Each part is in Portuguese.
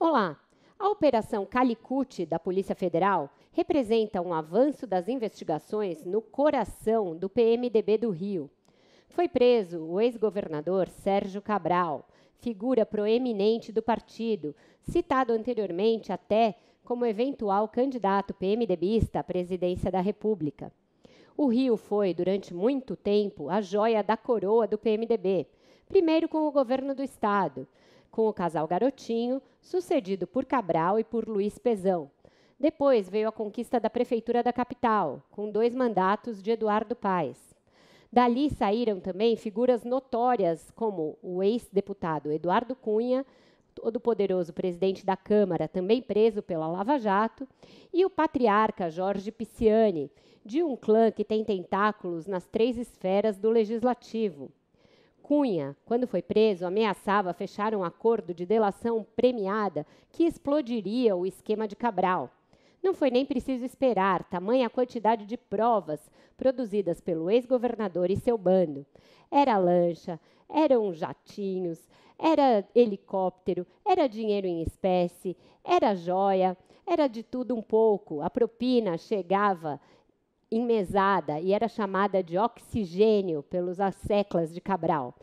Olá! A Operação Calicute da Polícia Federal representa um avanço das investigações no coração do PMDB do Rio. Foi preso o ex-governador Sérgio Cabral, figura proeminente do partido, citado anteriormente até como eventual candidato PMDBista à presidência da República. O Rio foi, durante muito tempo, a joia da coroa do PMDB, primeiro com o governo do Estado, com o casal Garotinho, sucedido por Cabral e por Luiz Pezão. Depois veio a conquista da prefeitura da capital, com dois mandatos de Eduardo Paes. Dali saíram também figuras notórias como o ex-deputado Eduardo Cunha, todo poderoso presidente da Câmara, também preso pela Lava Jato, e o patriarca Jorge Pisciani, de um clã que tem tentáculos nas três esferas do legislativo. Cunha, quando foi preso, ameaçava fechar um acordo de delação premiada que explodiria o esquema de Cabral. Não foi nem preciso esperar tamanha quantidade de provas produzidas pelo ex-governador e seu bando. Era lancha, eram jatinhos, era helicóptero, era dinheiro em espécie, era joia, era de tudo um pouco. A propina chegava enmesada e era chamada de oxigênio pelos asseclas de Cabral.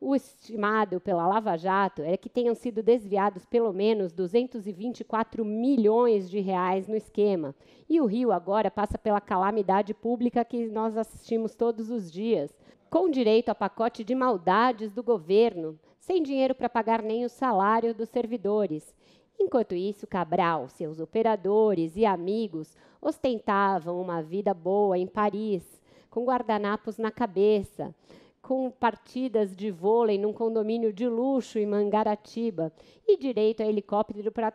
O estimado pela Lava Jato é que tenham sido desviados pelo menos 224 milhões de reais no esquema. E o Rio agora passa pela calamidade pública que nós assistimos todos os dias, com direito a pacote de maldades do governo, sem dinheiro para pagar nem o salário dos servidores. Enquanto isso, Cabral, seus operadores e amigos ostentavam uma vida boa em Paris, com guardanapos na cabeça, com partidas de vôlei num condomínio de luxo em Mangaratiba e direito a helicóptero para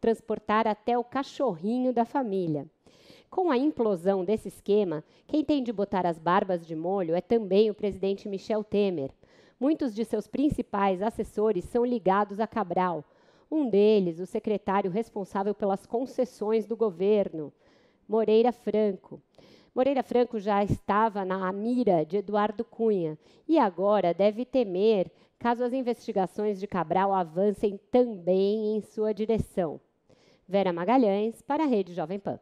transportar até o cachorrinho da família. Com a implosão desse esquema, quem tem de botar as barbas de molho é também o presidente Michel Temer. Muitos de seus principais assessores são ligados a Cabral, um deles, o secretário responsável pelas concessões do governo, Moreira Franco. Moreira Franco já estava na mira de Eduardo Cunha e agora deve temer caso as investigações de Cabral avancem também em sua direção. Vera Magalhães, para a Rede Jovem Pan.